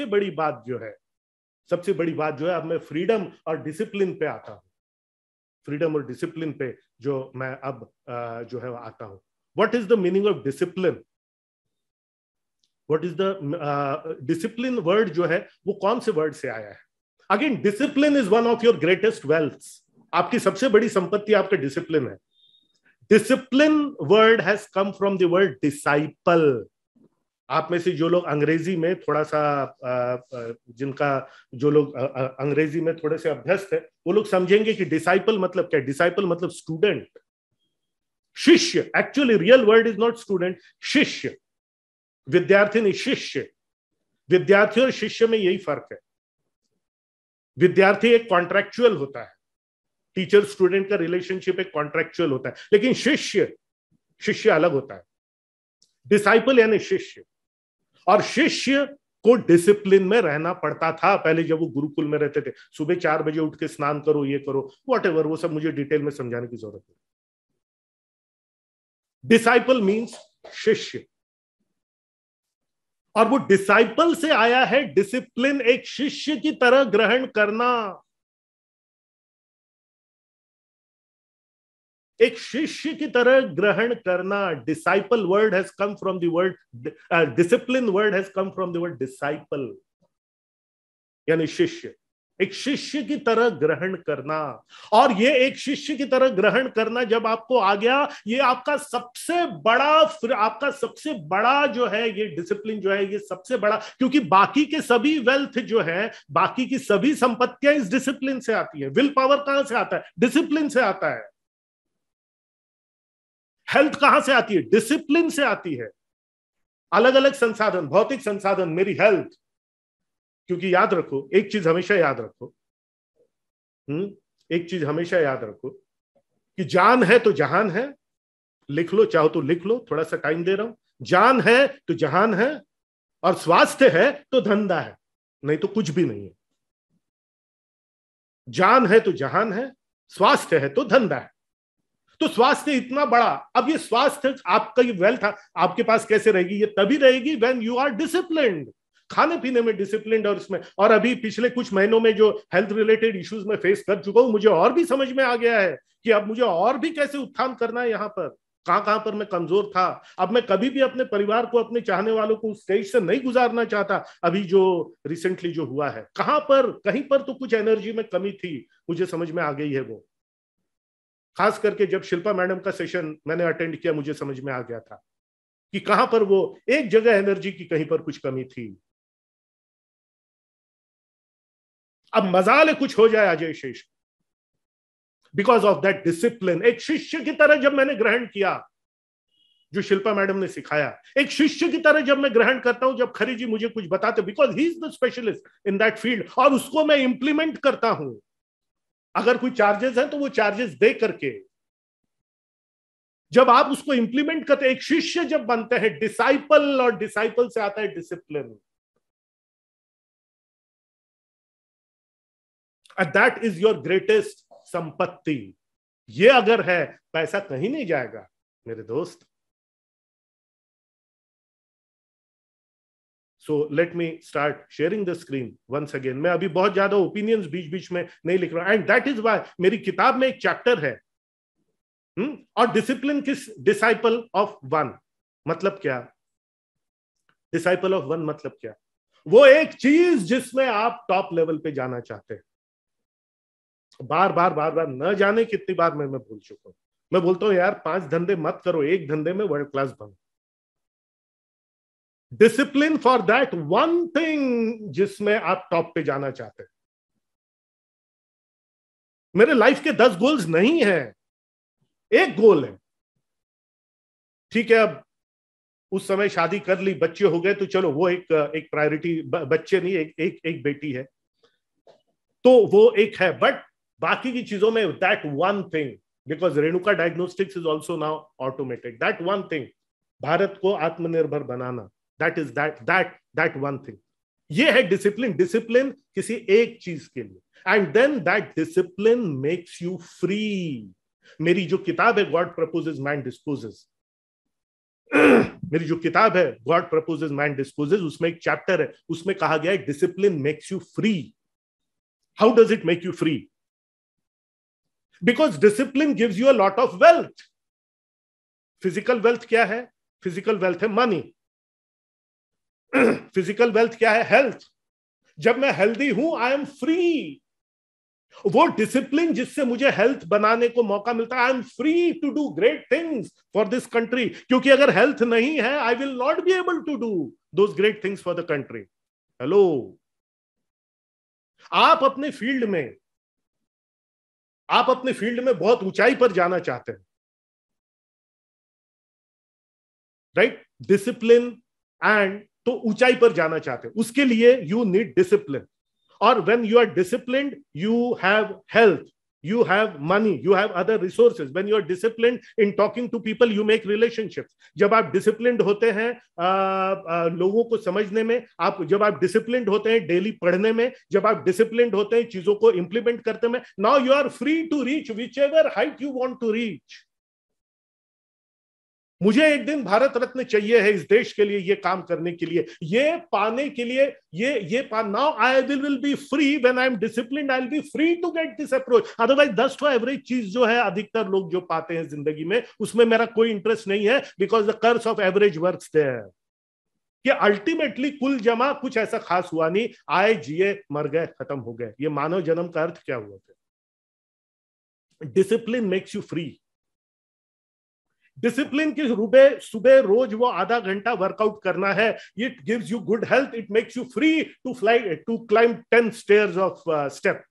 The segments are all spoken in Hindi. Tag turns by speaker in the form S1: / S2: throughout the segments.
S1: सबसे बड़ी बात जो है सबसे बड़ी बात जो है अब मैं फ्रीडम और डिसिप्लिन पे आता हूं
S2: फ्रीडम और डिसिप्लिन पे जो मैं अब जो है आता हूं what is the meaning of discipline what is the discipline word जो है वो कौन से वर्ड से आया है again discipline is one of your greatest wealth आपकी सबसे बड़ी संपत्ति आपका डिसिप्लिन है discipline word has come from the word disciple आप में से जो लोग अंग्रेजी में थोड़ा सा जिनका जो लोग अंग्रेजी में थोड़े से अभ्यस्त है वो लोग समझेंगे कि डिसाइपल मतलब क्या डिसाइपल मतलब स्टूडेंट शिष्य actually real world is not student शिष्य विद्यार्थी नहीं शिष्य विद्यार्थी और शिष्य में यही फर्क है विद्यार्थी एक कॉन्ट्रेक्चुअल होता है टीचर स्टूडेंट का रिलेशनशिप एक कॉन्ट्रेक्चुअल होता है लेकिन शिष्य शिष्य अलग होता है डिसाइपल यानी शिष्य और शिष्य को डिसिप्लिन में रहना पड़ता था पहले जब वो गुरुकुल में रहते थे सुबह चार बजे उठ के स्नान करो ये करो वट वो सब मुझे डिटेल में समझाने की जरूरत है डिसाइपल मीन्स शिष्य और वो डिसाइपल से आया
S1: है डिसिप्लिन एक शिष्य की तरह ग्रहण करना एक शिष्य की तरह ग्रहण करना
S2: disciple word has come from the word discipline word has come from the word disciple यानी शिष्य एक शिष्य की तरह ग्रहण करना और ये एक शिष्य की तरह ग्रहण करना जब आपको आ गया ये आपका सबसे बड़ा आपका सबसे बड़ा जो है ये डिसिप्लिन जो है ये सबसे बड़ा क्योंकि बाकी के सभी वेल्थ जो है बाकी की सभी संपत्तियां इस डिसिप्लिन से आती है विल पावर कहां से आता है डिसिप्लिन से आता है हेल्थ कहां से आती है डिसिप्लिन से आती है अलग अलग संसाधन भौतिक संसाधन मेरी हेल्थ क्योंकि याद रखो एक चीज हमेशा याद रखो हम्म एक चीज हमेशा याद रखो कि जान है तो जहान है लिख लो चाहो तो लिख लो थोड़ा सा टाइम दे रहा हूं जान है तो जहान है और स्वास्थ्य है तो धंधा है नहीं तो कुछ भी नहीं है जान है तो जहान है स्वास्थ्य है तो धंधा है तो स्वास्थ्य इतना बड़ा अब ये स्वास्थ्य आपका ये वेल्थ आपके पास कैसे रहेगी ये तभी रहेगी वेन यू आर डिसिप्लिन खाने पीने में डिसिप्लिन और इसमें और अभी पिछले कुछ महीनों में जो हेल्थ रिलेटेड इश्यूज में फेस कर चुका हूं मुझे और भी समझ में आ गया है कि अब मुझे और भी कैसे उत्थान करना है यहाँ पर कहां कहां पर मैं कमजोर था अब मैं कभी भी अपने परिवार को अपने चाहने वालों को उस स्टेज से नहीं गुजारना चाहता अभी जो रिसेंटली जो हुआ है कहां पर कहीं पर तो कुछ एनर्जी में कमी थी मुझे समझ में आ गई है वो खास करके जब शिल्पा मैडम का सेशन मैंने अटेंड किया मुझे समझ में आ
S1: गया था कि कहां पर वो एक जगह एनर्जी की कहीं पर कुछ कमी थी अब मजाल कुछ हो जाए अजय शेष बिकॉज ऑफ दैट डिसिप्लिन एक शिष्य की तरह जब मैंने ग्रहण किया
S2: जो शिल्पा मैडम ने सिखाया एक शिष्य की तरह जब मैं ग्रहण करता हूं जब खरी जी मुझे कुछ बताते because he is the specialist in that field और उसको मैं इंप्लीमेंट करता हूं अगर कोई चार्जेस हैं तो वो चार्जेस दे करके जब आप उसको इंप्लीमेंट करते
S1: एक शिष्य जब बनते हैं डिसाइपल और डिसाइपल से आता है discipline that is your greatest संपत्ति ये अगर है पैसा कहीं नहीं जाएगा मेरे दोस्त so let me start sharing the screen once again मैं अभी बहुत ज्यादा ओपिनियंस बीच बीच में नहीं लिख रहा हूं एंड दैट इज वाई
S2: मेरी किताब में एक चैप्टर है हुँ? हम्म? और डिसिप्लिन किस डिसाइपल ऑफ वन मतलब क्या डिसाइपल ऑफ वन मतलब क्या वो एक चीज जिसमें आप टॉप लेवल पे जाना चाहते हैं बार बार बार बार न जाने कितनी बार मैं मैं भूल चुका हूं मैं बोलता हूं यार पांच धंधे मत करो एक धंधे में वर्ल्ड
S1: क्लास बनो discipline for that one thing जिसमें आप टॉप पे जाना चाहते हैं मेरे लाइफ के दस गोल्स नहीं है एक गोल है ठीक
S2: है अब उस समय शादी कर ली बच्चे हो गए तो चलो वो एक एक प्रायोरिटी बच्चे नहीं एक एक एक बेटी है तो वो एक है बट बाकी की चीजों में that one thing because Renuka diagnostics is also now automated that one thing Bharat को आत्मनिर्भर बनाना that is that that that one thing ये है डिसिप्लिन डिसिप्लिन किसी एक चीज के लिए and then that discipline makes you free मेरी जो किताब है गॉड प्रपोजेज मैन डिस्पोजेज मेरी जो किताब है गॉड प्रपोजेज मैन डिस्पोजेज उसमें एक चैप्टर है उसमें कहा गया है discipline makes you free how does it make you free because discipline gives you a lot of wealth physical wealth क्या है फिजिकल वेल्थ है मनी फिजिकल वेल्थ क्या है हेल्थ जब मैं हेल्दी हूं आई एम फ्री वो डिसिप्लिन जिससे मुझे हेल्थ बनाने को मौका मिलता है I am free to do great things for this country क्योंकि अगर हेल्थ नहीं है I will not B able to do do great things for the country hello
S1: आप अपने फील्ड में आप अपने फील्ड में बहुत ऊंचाई पर जाना चाहते हैं राइट डिसिप्लिन एंड तो ऊंचाई पर जाना चाहते हो उसके लिए
S2: यू नीड डिसिप्लिन और when you are discipline you have health you have money you have other resources when you are disciplined in talking to people you make relationships जब आप disciplined होते हैं आ, आ, लोगों को समझने में आप जब आप disciplined होते हैं daily पढ़ने में जब आप disciplined होते हैं चीजों को implement करते में now you are free to reach whichever height you want to reach मुझे एक दिन भारत रत्न चाहिए है इस देश के लिए ये काम करने के लिए ये पाने के लिए ये ये पा now I will be free when I am discipline I will be free to get this approach otherwise दस टू एवरेज चीज जो है अधिकतर लोग जो पाते हैं जिंदगी में उसमें मेरा कोई इंटरेस्ट नहीं है because the curse of average work कि अल्टीमेटली कुल जमा कुछ ऐसा खास हुआ नहीं आए जिए मर गए खत्म हो गए ये मानव जन्म का अर्थ क्या हुआ था discipline makes you free discipline की सुबह सुबह रोज वो आधा घंटा वर्कआउट करना है it gives you good health it makes you free to fly to climb ten stair of step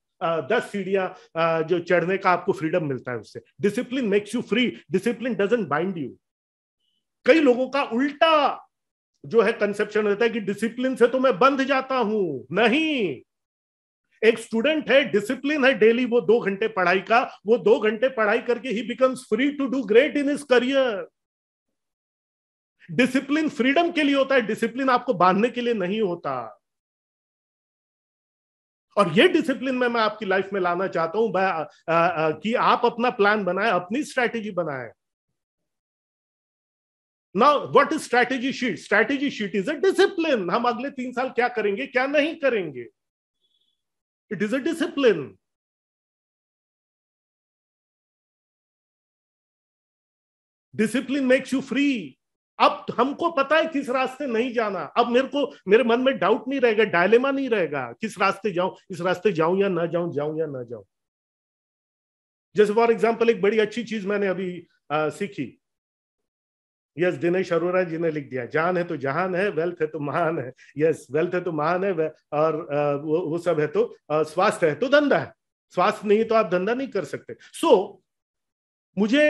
S2: दस सीढ़ियां uh, जो चढ़ने का आपको फ्रीडम मिलता है उससे discipline makes you free discipline doesn't bind you कई लोगों का उल्टा जो है कंसेप्शन रहता है कि डिसिप्लिन से तो मैं बंध जाता हूं नहीं एक स्टूडेंट है डिसिप्लिन है डेली वो दो घंटे पढ़ाई का वो दो घंटे पढ़ाई करके ही becomes free to do great in his career discipline freedom के लिए होता है डिसिप्लिन आपको बांधने के लिए नहीं होता और ये डिसिप्लिन में मैं आपकी लाइफ में लाना चाहता हूं कि आप अपना प्लान बनाए अपनी स्ट्रैटेजी बनाए now what is strategy sheet strategy sheet is a discipline हम अगले तीन साल क्या करेंगे क्या
S1: नहीं करेंगे It is a discipline. Discipline makes you free अब हमको पता है किस रास्ते नहीं जाना अब मेरे को मेरे मन में डाउट नहीं रहेगा डायलेमा
S2: नहीं रहेगा किस रास्ते जाऊं इस रास्ते जाऊं या ना जाऊं जाऊं या ना जाऊं जैसे फॉर एग्जाम्पल एक बड़ी अच्छी चीज मैंने अभी आ, सीखी यस दिनेश अरोरा जी ने लिख दिया जान है तो जहान है वेल्थ है तो महान है यस वेल्थ है तो महान है और वो, वो सब है तो स्वास्थ्य है तो धंधा है स्वास्थ्य नहीं तो आप धंधा नहीं कर सकते सो so, मुझे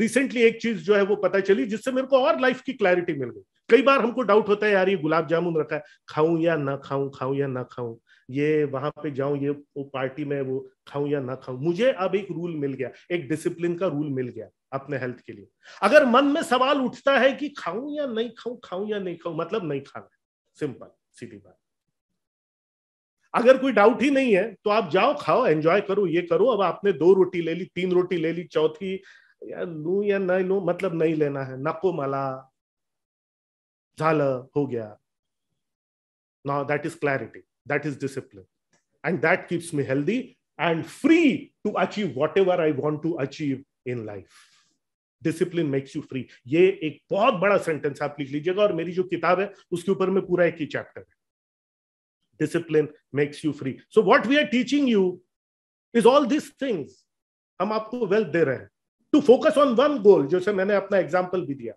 S2: रिसेंटली एक चीज जो है वो पता चली जिससे मेरे को और लाइफ की क्लैरिटी मिल गई कई बार हमको डाउट होता है यार ये गुलाब जामुन रखा है खाऊं या ना खाऊं खाऊं या ना खाऊं ये वहां पे जाऊं ये वो पार्टी में वो खाऊं या ना खाऊं मुझे अब एक रूल मिल गया एक डिसिप्लिन का रूल मिल गया अपने हेल्थ के लिए अगर मन में सवाल उठता है कि खाऊं या नहीं खाऊं खाऊं या नहीं खाऊं मतलब नहीं खाना सिंपल सीधी बात अगर कोई डाउट ही नहीं है तो आप जाओ खाओ एंजॉय करो ये करो अब आपने दो रोटी ले ली तीन रोटी ले ली चौथी या लू या नहीं लू मतलब नहीं लेना है नको मला झाल हो गया now that is clarity that is discipline and that keeps me healthy and free to achieve whatever I want to achieve in life discipline makes you free ये एक बहुत बड़ा सेंटेंस आप लिख लीजिएगा और मेरी जो किताब है उसके ऊपर में पूरा एक ही चैप्टर है discipline makes you free so what we are teaching you is all this things हम आपको वेल्थ दे रहे हैं to focus on one goal जैसे मैंने अपना एग्जाम्पल भी दिया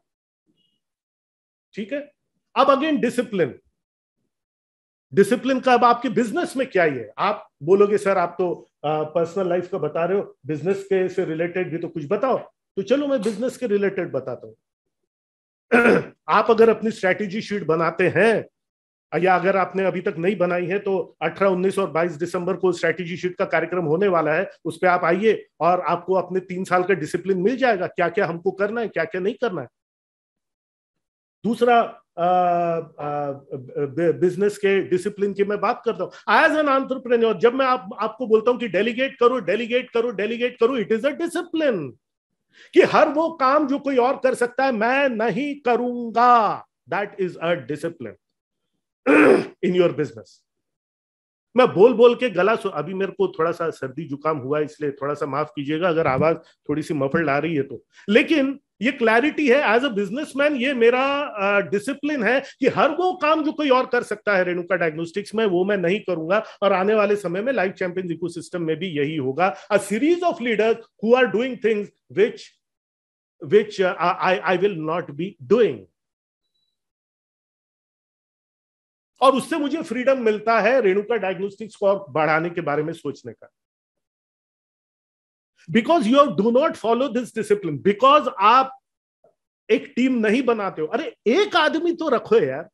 S2: ठीक है अब अगेन डिसिप्लिन डिसिप्लिन का अब आपके बिजनेस में क्या ही है आप बोलोगे सर आप तो पर्सनल लाइफ का बता रहे हो बिजनेस के से रिलेटेड भी तो कुछ बताओ तो चलो मैं बिजनेस के रिलेटेड बताता हूँ आप अगर अपनी स्ट्रैटेजी शीट बनाते हैं या अगर आपने अभी तक नहीं बनाई है तो 18, 19 और 22 दिसंबर को स्ट्रैटेजी शीट का कार्यक्रम होने वाला है उस पर आप आइए और आपको अपने तीन साल का डिसिप्लिन मिल जाएगा क्या क्या हमको करना है क्या क्या नहीं करना है दूसरा बिजनेस के डिसिप्लिन की मैं बात करता हूँ एज एन आंट्रप्रेन्योर जब मैं आप, आपको बोलता हूँ कि डेलीगेट करो डेलीगेट करो डेलीगेट करो इट इज अ डिसिप्लिन कि हर वो काम जो कोई और कर सकता है मैं नहीं करूंगा that is a discipline in your business मैं बोल बोल के गला सो अभी मेरे को थोड़ा सा सर्दी जुकाम हुआ इसलिए थोड़ा सा माफ कीजिएगा अगर आवाज थोड़ी सी मफड़ आ रही है तो लेकिन ये क्लैरिटी है एज अ बिजनेसमैन ये मेरा डिसिप्लिन है कि हर वो काम जो कोई और कर सकता है रेणुका डायग्नोस्टिक्स में वो मैं नहीं करूंगा और आने वाले समय में लाइफ चैंपियंस इको में भी यही होगा
S1: a series of leaders who are doing things which which I I will not be doing और उससे मुझे फ्रीडम मिलता है रेणुका डायग्नोस्टिक्स को और बढ़ाने के बारे में सोचने का
S2: because you do not follow this discipline because आप एक टीम नहीं बनाते हो अरे एक आदमी तो रखो यार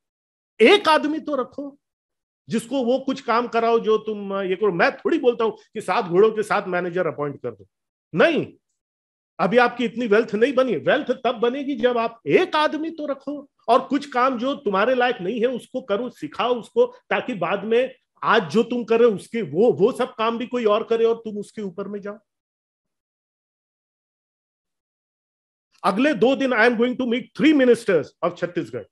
S2: एक आदमी तो रखो जिसको वो कुछ काम कराओ जो तुम ये करो मैं थोड़ी बोलता हूं कि सात घोड़ों के साथ मैनेजर अपॉइंट कर दो नहीं अभी आपकी इतनी वेल्थ नहीं बनी वेल्थ तब बनेगी जब आप एक आदमी तो रखो और कुछ काम जो तुम्हारे लायक नहीं है उसको करो सिखाओ उसको ताकि बाद में आज जो तुम करे उसके वो वो सब काम भी कोई और करे और तुम उसके ऊपर
S1: में जाओ अगले दो दिन I am going to meet three ministers of Chhattisgarh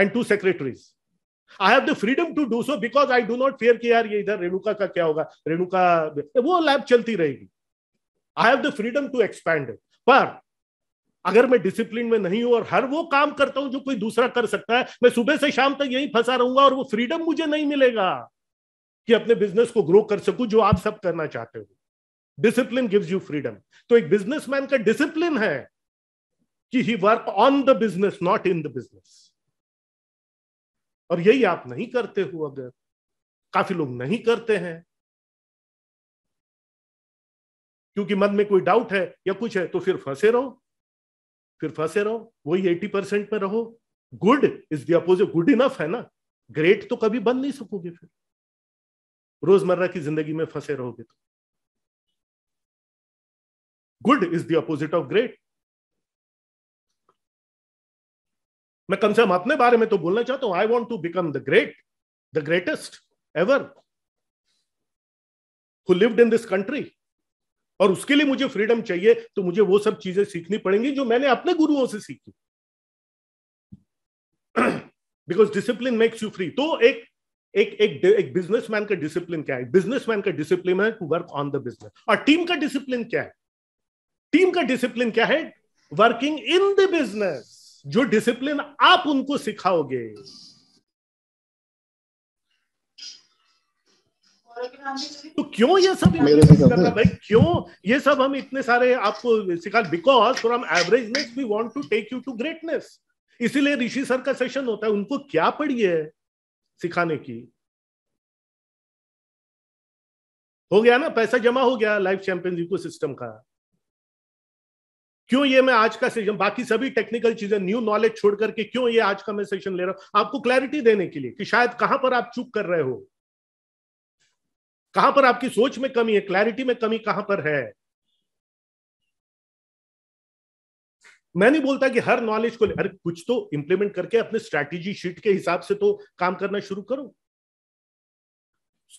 S1: and two secretaries
S2: I have the freedom to do so because I do not fear कि यार ये इधर रेणुका का क्या होगा रेणुका वो लैब चलती रहेगी I have the freedom to expand पर अगर मैं डिसिप्लिन में नहीं हूं और हर वो काम करता हूं जो कोई दूसरा कर सकता है मैं सुबह से शाम तक यही फंसा रहूंगा और वो फ्रीडम मुझे नहीं मिलेगा कि अपने बिजनेस को ग्रो कर सकूं जो आप सब करना चाहते हो डिसिप्लिन गिव्स यू फ्रीडम तो एक बिजनेसमैन का डिसिप्लिन है कि he work on the business not in the business और
S1: यही आप नहीं करते हो अगर काफी लोग नहीं करते हैं क्योंकि मन में कोई डाउट है या कुछ है तो फिर फंसे रहो
S2: फिर फंसे रहो वही एटी परसेंट में रहो good is the opposite good enough है ना
S1: ग्रेट तो कभी बन नहीं सकोगे फिर रोजमर्रा की जिंदगी में फंसे रहोगे तो good is the opposite of great मैं कम से कम अपने बारे में तो बोलना चाहता हूं I want to become the great the greatest ever who lived
S2: in this country और उसके लिए मुझे फ्रीडम चाहिए तो मुझे वो सब चीजें सीखनी पड़ेंगी जो मैंने अपने गुरुओं से सीखी because discipline makes you free तो एक एक एक एक बिजनेसमैन का डिसिप्लिन क्या है बिजनेसमैन का डिसिप्लिन है to work on the business और टीम का डिसिप्लिन क्या है टीम का डिसिप्लिन क्या है वर्किंग इन द बिजनेस जो डिसिप्लिन आप उनको सिखाओगे तो क्यों ये सब करना भाई क्यों ये सब हम इतने सारे आपको सिखा because from averageness
S1: we want to take you to greatness इसीलिए ऋषि सर का सेशन होता है उनको क्या पड़ी है सिखाने की हो गया ना पैसा जमा हो गया लाइफ चैंपियन इको सिस्टम का क्यों ये मैं आज का
S2: सेशन बाकी सभी टेक्निकल चीजें न्यू नॉलेज छोड़ करके क्यों ये आज का मैं सेशन ले रहा हूं आपको क्लैरिटी देने के
S1: लिए कि शायद कहां पर आप चूक कर रहे हो कहां पर आपकी सोच में कमी है क्लैरिटी में कमी कहां पर है
S2: मैं नहीं बोलता कि हर नॉलेज को अरे कुछ तो इंप्लीमेंट करके अपने स्ट्रैटेजी शीट के हिसाब से तो
S1: काम करना शुरू करो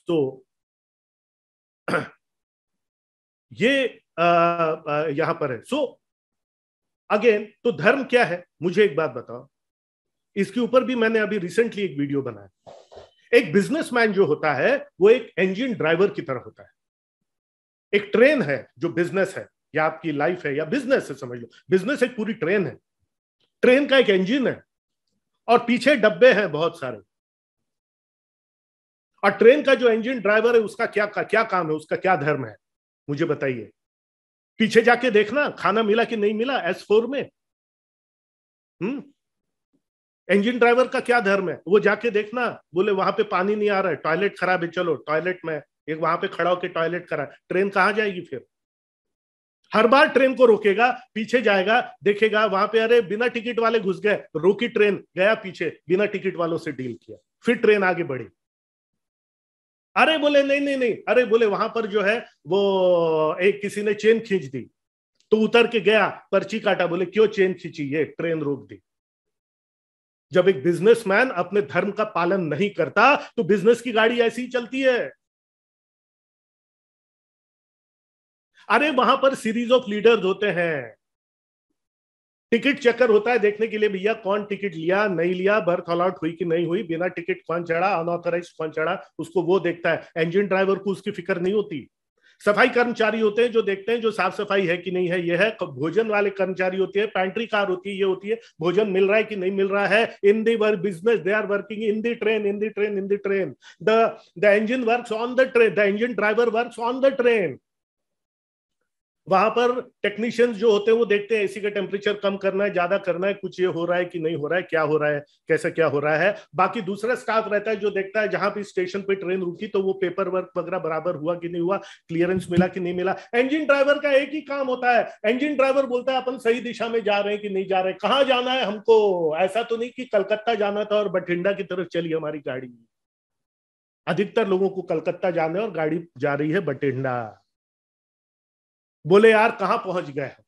S1: तो ये आ, आ, यहां पर है सो so,
S2: अगेन तो धर्म क्या है मुझे एक बात बताओ इसके ऊपर भी मैंने अभी रिसेंटली एक वीडियो बनाया एक बिजनेसमैन जो होता है वो एक इंजन ड्राइवर की तरह होता है एक ट्रेन है जो बिजनेस है या आपकी लाइफ है या बिजनेस है समझ लो बिजनेस एक पूरी ट्रेन है ट्रेन का एक इंजन है और पीछे डब्बे हैं बहुत सारे और ट्रेन का जो इंजन ड्राइवर है उसका क्या क्या काम है उसका क्या धर्म है मुझे बताइए पीछे जाके देखना खाना मिला कि नहीं मिला एस फोर में हम्म इंजन ड्राइवर का क्या धर्म है वो जाके देखना बोले वहां पे पानी नहीं आ रहा है टॉयलेट खराब है चलो टॉयलेट में एक वहां पे खड़ा होकर टॉयलेट करा ट्रेन कहाँ जाएगी फिर हर बार ट्रेन को रोकेगा पीछे जाएगा देखेगा वहां पे अरे बिना टिकट वाले घुस गए रोकी ट्रेन गया पीछे बिना टिकट वालों से डील किया फिर ट्रेन आगे बढ़ी अरे बोले नहीं नहीं नहीं अरे बोले वहां पर जो है वो एक किसी ने चेन खींच दी तो उतर के गया पर्ची काटा बोले क्यों चेन खींची ये ट्रेन रोक दी जब एक बिजनेसमैन अपने धर्म का
S1: पालन नहीं करता तो बिजनेस की गाड़ी ऐसी ही चलती है अरे वहां पर सीरीज ऑफ लीडर्स होते हैं
S2: टिकट चक्कर होता है देखने के लिए भैया कौन टिकट लिया नहीं लिया बर्थ आउट हुई कि नहीं हुई बिना टिकट कौन चढ़ा अनऑथराइज कौन चढ़ा उसको वो देखता है इंजन ड्राइवर को उसकी फिक्र नहीं होती सफाई कर्मचारी होते हैं जो देखते हैं जो साफ सफाई है कि नहीं है यह है भोजन वाले कर्मचारी होते हैं पैंट्री कार होती है ये होती है भोजन मिल रहा है कि नहीं मिल रहा है in the work business they are working in the train in the train in the train the the engine work on the train the engine driver work on the train वहां पर टेक्नीशियंस जो होते हैं वो देखते हैं एसी का टेम्परेचर कम करना है ज्यादा करना है कुछ ये हो रहा है कि नहीं हो रहा है क्या हो रहा है कैसे क्या हो रहा है बाकी दूसरा स्टाफ रहता है जो देखता है जहां भी स्टेशन पे ट्रेन रुकी तो वो पेपर वर्क वगैरह बराबर हुआ कि नहीं हुआ क्लियरेंस मिला कि नहीं मिला इंजिन ड्राइवर का एक ही काम होता है इंजिन ड्राइवर बोलता है अपन सही दिशा में जा रहे हैं कि नहीं जा रहे कहाँ जाना है हमको ऐसा तो नहीं कि कलकत्ता जाना था और बठिंडा की तरफ चली हमारी गाड़ी अधिकतर लोगों को कलकत्ता जाना है और गाड़ी जा रही है बठिंडा
S1: बोले यार कहां पहुंच गए हम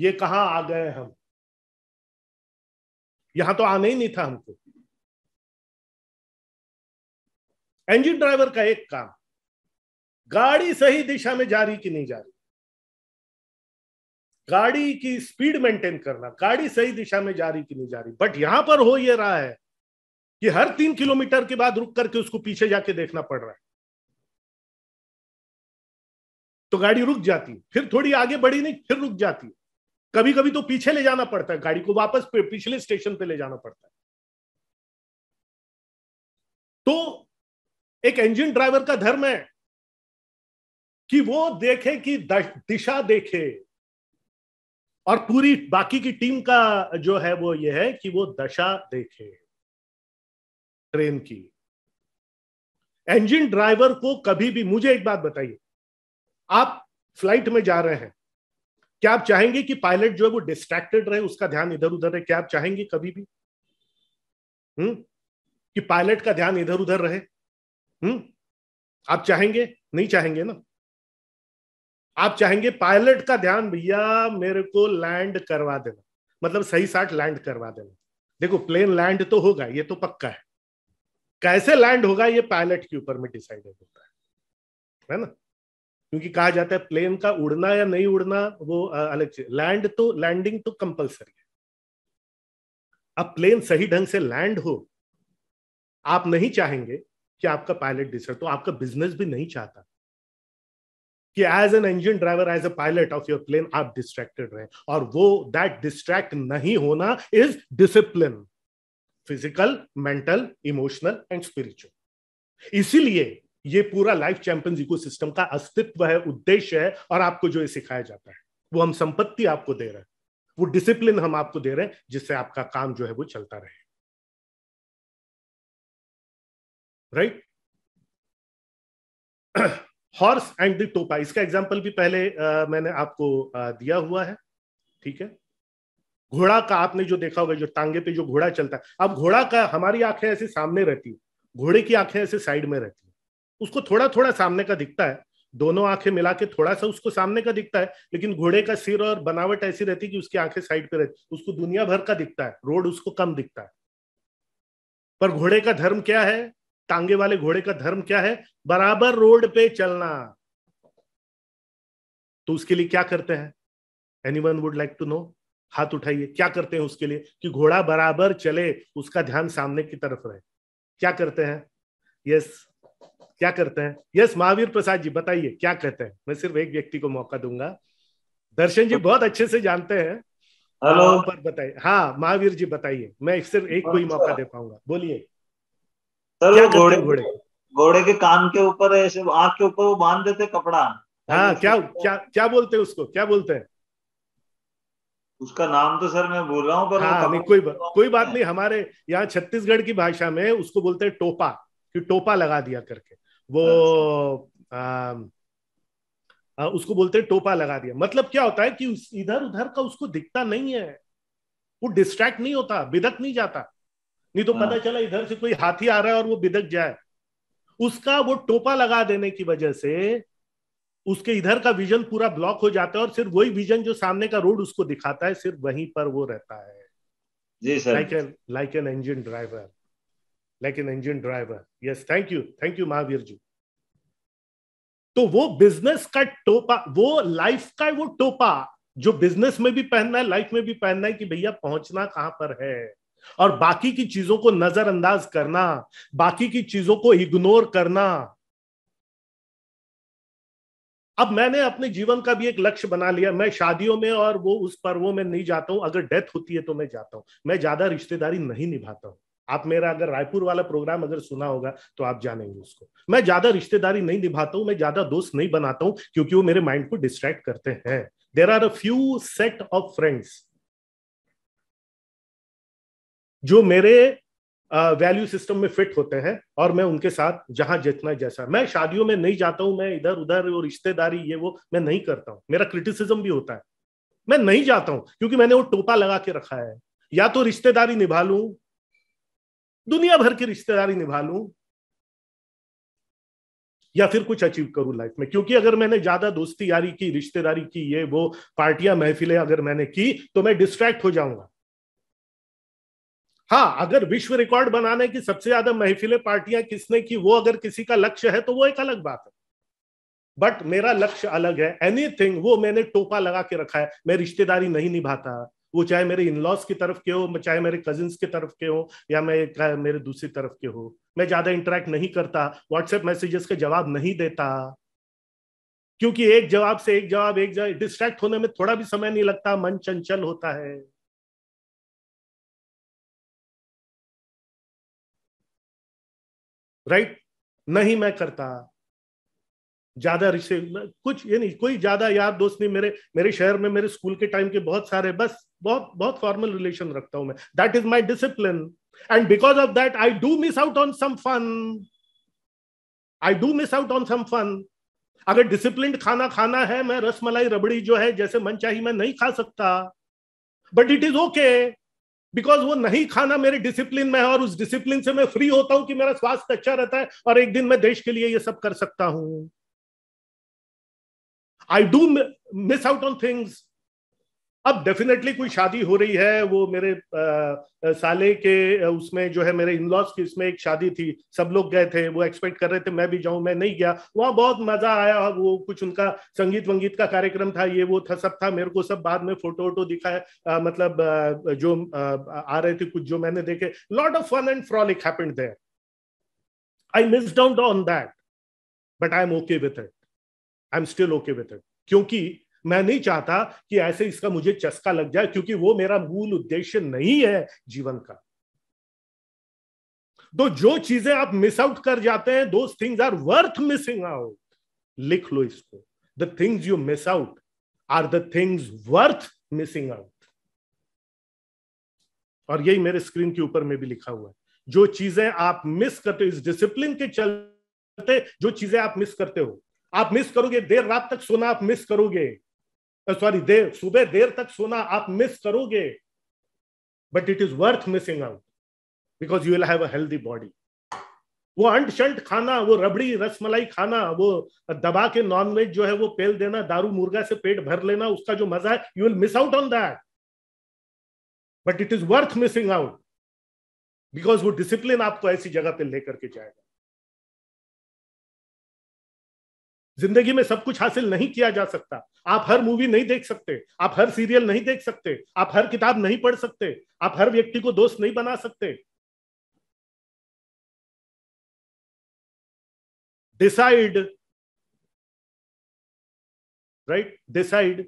S1: ये कहां आ गए हम यहां तो आना ही नहीं था हमको इंजन ड्राइवर का एक काम गाड़ी सही दिशा में जा रही कि नहीं जा रही गाड़ी की स्पीड मेंटेन
S2: करना गाड़ी सही दिशा में जा रही कि नहीं जा रही बट यहां पर हो ये रहा है कि हर तीन किलोमीटर के बाद रुक करके उसको पीछे जाके देखना पड़ रहा है तो गाड़ी रुक जाती है फिर थोड़ी आगे बढ़ी नहीं फिर रुक जाती है कभी कभी तो पीछे ले
S1: जाना पड़ता है गाड़ी को वापस पिछले स्टेशन पे ले जाना पड़ता है तो एक इंजन ड्राइवर का धर्म है कि वो देखे कि दिशा देखे और पूरी बाकी
S2: की टीम का जो है वो ये है कि वो दशा देखे ट्रेन की इंजन ड्राइवर को कभी भी मुझे एक बात बताइए आप फ्लाइट में जा रहे हैं क्या आप चाहेंगे कि पायलट जो है वो डिस्ट्रैक्टेड रहे उसका ध्यान इधर उधर रहे क्या आप चाहेंगे कभी भी हम्म कि पायलट का ध्यान इधर उधर रहे हुँ? आप चाहेंगे नहीं चाहेंगे ना आप चाहेंगे पायलट का ध्यान भैया मेरे को लैंड करवा देना मतलब सही साठ लैंड करवा देना देखो प्लेन लैंड तो होगा ये तो पक्का है कैसे लैंड होगा ये पायलट के ऊपर में डिसाइडेड होता है है ना क्योंकि कहा जाता है प्लेन का उड़ना या नहीं उड़ना वो अलग चीज लैंड तो लैंडिंग तो कंपलसरी है अब प्लेन सही ढंग से लैंड हो आप नहीं चाहेंगे कि आपका पायलट डिसर तो आपका बिजनेस भी नहीं चाहता कि as an engine driver as a pilot of your plane आप डिस्ट्रैक्टेड रहे और वो दैट डिस्ट्रैक्ट नहीं होना is discipline physical mental emotional and spiritual इसीलिए ये पूरा लाइफ चैंपियंस सिस्टम का अस्तित्व है उद्देश्य है और आपको जो ये सिखाया जाता है वो हम संपत्ति आपको दे रहे हैं वो डिसिप्लिन
S1: हम आपको दे रहे हैं जिससे आपका काम जो है वो चलता रहे राइट हॉर्स एंड द टोपा इसका एग्जाम्पल भी पहले आ, मैंने आपको आ, दिया हुआ है ठीक है
S2: घोड़ा का आपने जो देखा होगा जो तांगे पे जो घोड़ा चलता है अब घोड़ा का हमारी आंखें ऐसे सामने रहती है घोड़े की आंखें ऐसे साइड में रहती है उसको थोड़ा थोड़ा सामने का दिखता है दोनों आंखें मिला के थोड़ा सा उसको सामने का दिखता है लेकिन घोड़े का सिर और बनावट ऐसी रहती है कि उसकी आंखें साइड पे रहती उसको दुनिया भर का दिखता है रोड उसको कम दिखता है पर घोड़े का धर्म क्या है टांगे वाले घोड़े का धर्म क्या है बराबर रोड पे चलना तो उसके लिए क्या करते हैं anyone would like to know हाथ उठाइए क्या करते हैं उसके लिए कि घोड़ा बराबर चले उसका ध्यान सामने की तरफ रहे क्या करते हैं यस yes, क्या करते हैं यस महावीर प्रसाद जी बताइए क्या कहते हैं मैं सिर्फ एक व्यक्ति को मौका दूंगा दर्शन जी बहुत अच्छे से जानते हैं हेलो पर बताइए हाँ महावीर जी बताइए मैं सिर्फ एक को ही मौका अच्छा। दे पाऊंगा बोलिए
S1: सर घोड़े घोड़े
S2: घोड़े के कान के ऊपर ऐसे आग के ऊपर वो बांध देते कपड़ा हाँ क्या क्या क्या बोलते हैं उसको क्या बोलते हैं उसका नाम तो सर मैं बोल रहा हूँ पर हाँ, नहीं कोई बात कोई बात नहीं हमारे यहाँ छत्तीसगढ़ की भाषा में उसको बोलते हैं टोपा कि टोपा लगा दिया करके वो हाँ, आ, आ, उसको बोलते हैं टोपा लगा दिया मतलब क्या होता है कि इधर उधर का उसको दिखता नहीं है वो डिस्ट्रैक्ट नहीं होता बिदक नहीं जाता नहीं तो हाँ। पता चला इधर से कोई हाथी आ रहा है और वो बिदक जाए उसका वो टोपा लगा देने की वजह से उसके इधर का विजन पूरा ब्लॉक हो जाता है और सिर्फ वही विजन जो सामने का रोड उसको दिखाता है सिर्फ वहीं पर वो रहता है
S1: जी sir like an
S2: like an engine driver like an engine driver yes thank you thank you Mahavir तो वो बिजनेस का टोपा वो लाइफ का वो टोपा जो बिजनेस में भी पहनना है लाइफ में भी पहनना है कि भैया पहुंचना कहां पर है और बाकी की चीजों को नजरअंदाज करना बाकी की चीजों को इग्नोर करना अब मैंने अपने जीवन का भी एक लक्ष्य बना लिया मैं शादियों में और वो उस पर्वों में नहीं जाता हूं अगर डेथ होती है तो मैं जाता हूं मैं ज्यादा रिश्तेदारी नहीं निभाता हूं आप मेरा अगर रायपुर वाला प्रोग्राम अगर सुना होगा तो आप जानेंगे उसको मैं ज्यादा रिश्तेदारी नहीं निभाता हूं मैं ज्यादा दोस्त नहीं बनाता हूँ क्योंकि वो मेरे माइंड को डिस्ट्रैक्ट करते हैं there are a few set of friends जो मेरे वैल्यू uh, सिस्टम में फिट होते हैं और मैं उनके साथ जहां जितना जैसा मैं शादियों में नहीं जाता हूं मैं इधर उधर वो रिश्तेदारी ये वो मैं नहीं करता हूं मेरा क्रिटिसिज्म भी होता है मैं नहीं जाता हूं क्योंकि मैंने वो टोपा लगा के रखा है या तो रिश्तेदारी निभा लू दुनिया भर की रिश्तेदारी निभा लू या फिर कुछ अचीव करूं लाइफ में क्योंकि अगर मैंने ज्यादा दोस्ती यारी की रिश्तेदारी की ये वो पार्टियां महफिलें अगर मैंने की तो मैं डिस्ट्रैक्ट हो जाऊंगा हाँ अगर विश्व रिकॉर्ड बनाने की सबसे ज्यादा महफिलें पार्टियां किसने की वो अगर किसी का लक्ष्य है तो वो एक अलग बात है बट मेरा लक्ष्य अलग है एनी वो मैंने टोपा लगा के रखा है मैं रिश्तेदारी नहीं निभाता वो चाहे मेरे इनलॉज की तरफ के हो चाहे मेरे कजिन्स की तरफ के हो या मैं मेरे दूसरी तरफ के हो मैं ज्यादा इंटरेक्ट नहीं करता व्हाट्सएप मैसेजेस के जवाब नहीं देता
S1: क्योंकि एक जवाब से एक जवाब एक जवाब डिस्ट्रैक्ट होने में थोड़ा भी समय नहीं लगता मन चंचल होता है राइट right? नहीं मैं करता ज्यादा रिश्ते
S2: कुछ ये नहीं कोई ज्यादा यार दोस्त नहीं मेरे मेरे शहर में मेरे स्कूल के टाइम के बहुत सारे बस बहुत बहुत फॉर्मल रिलेशन रखता हूं मैं that is my discipline and because of that I do miss out on some fun I do miss out on some fun अगर डिसिप्लिन खाना खाना है मैं रसमलाई रबड़ी जो है जैसे मन चाहिए मैं नहीं खा सकता but it is okay because वो नहीं खाना मेरे डिसिप्लिन में है और उस डिसिप्लिन से मैं फ्री होता हूं कि मेरा स्वास्थ्य अच्छा रहता है और एक दिन मैं देश के लिए ये सब कर सकता हूं I do miss out on things अब डेफिनेटली कोई शादी हो रही है वो मेरे आ, साले के उसमें जो है मेरे इन लॉज की उसमें एक शादी थी सब लोग गए थे वो एक्सपेक्ट कर रहे थे मैं भी जाऊं मैं नहीं गया वहां बहुत मजा आया वो कुछ उनका संगीत वंगीत का कार्यक्रम था ये वो था सब था मेरे को सब बाद में फोटो वोटो दिखाया मतलब आ, जो आ, आ रहे थे कुछ जो मैंने देखे lot of fun and frolic happened there I miss down on that but I am okay with it I am still okay with it क्योंकि मैं नहीं चाहता कि ऐसे इसका मुझे चस्का लग जाए क्योंकि वो मेरा मूल उद्देश्य नहीं है जीवन का तो जो चीजें आप मिस आउट कर जाते हैं दो things are worth missing out लिख लो इसको the things you miss out are the things worth missing out और यही मेरे स्क्रीन के ऊपर में भी लिखा हुआ है जो चीजें आप मिस करते हो इस डिसिप्लिन के चलते जो चीजें आप मिस करते हो आप मिस करोगे देर रात तक सोना आप मिस करोगे सॉरी uh, देर सुबह देर तक सोना आप मिस करोगे but it is worth missing out because you will have a healthy body वो अंट शंट खाना वो रबड़ी रसमलाई खाना वो दबा के नॉनवेज जो है वो पेल देना दारू मुर्गा से पेट भर लेना उसका जो मजा है you will miss out on that
S1: but it is worth missing out because वो डिसिप्लिन आपको ऐसी जगह पे लेकर के जाएगा जिंदगी में सब कुछ
S2: हासिल नहीं किया जा सकता आप हर मूवी नहीं देख सकते आप हर सीरियल नहीं देख सकते आप हर किताब
S1: नहीं पढ़ सकते आप हर व्यक्ति को दोस्त नहीं बना सकते decide right decide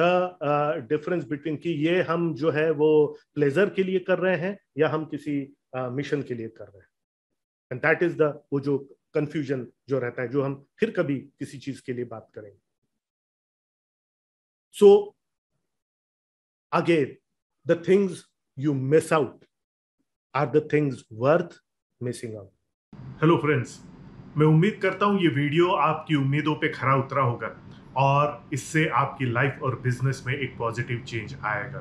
S1: the difference between कि ये हम
S2: जो है वो प्लेजर के लिए कर रहे हैं या हम किसी मिशन uh, के लिए कर रहे हैं एंड दैट इज द वो जो कंफ्यूजन जो रहता है जो हम फिर कभी किसी चीज के लिए बात करेंगे
S1: so again the things you miss out are the things worth missing out
S2: hello friends मैं उम्मीद करता हूं ये वीडियो आपकी उम्मीदों पे खरा उतरा होगा और इससे आपकी लाइफ और बिजनेस में एक पॉजिटिव चेंज आएगा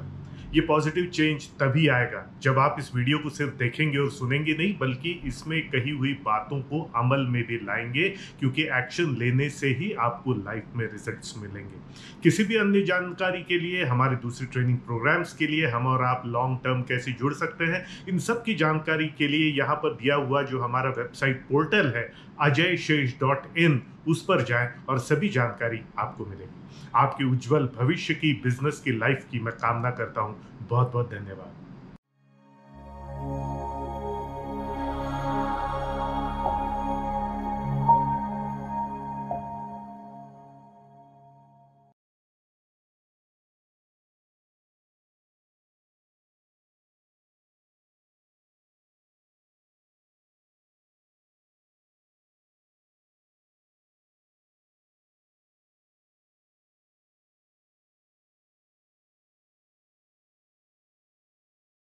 S2: ये पॉजिटिव चेंज तभी आएगा जब आप इस वीडियो को सिर्फ देखेंगे और सुनेंगे नहीं बल्कि इसमें कही हुई बातों को अमल में भी लाएंगे क्योंकि एक्शन लेने से ही आपको लाइफ में रिजल्ट्स मिलेंगे किसी भी अन्य जानकारी के लिए हमारे दूसरे ट्रेनिंग प्रोग्राम्स के लिए हम और आप लॉन्ग टर्म कैसे जुड़ सकते हैं इन सब की जानकारी के लिए यहाँ पर दिया हुआ जो हमारा वेबसाइट पोर्टल है अजय शेष डॉट इन उस पर जाएं और सभी जानकारी आपको मिलेगी आपके उज्जवल भविष्य की बिजनेस की लाइफ की मैं कामना करता हूं बहुत बहुत धन्यवाद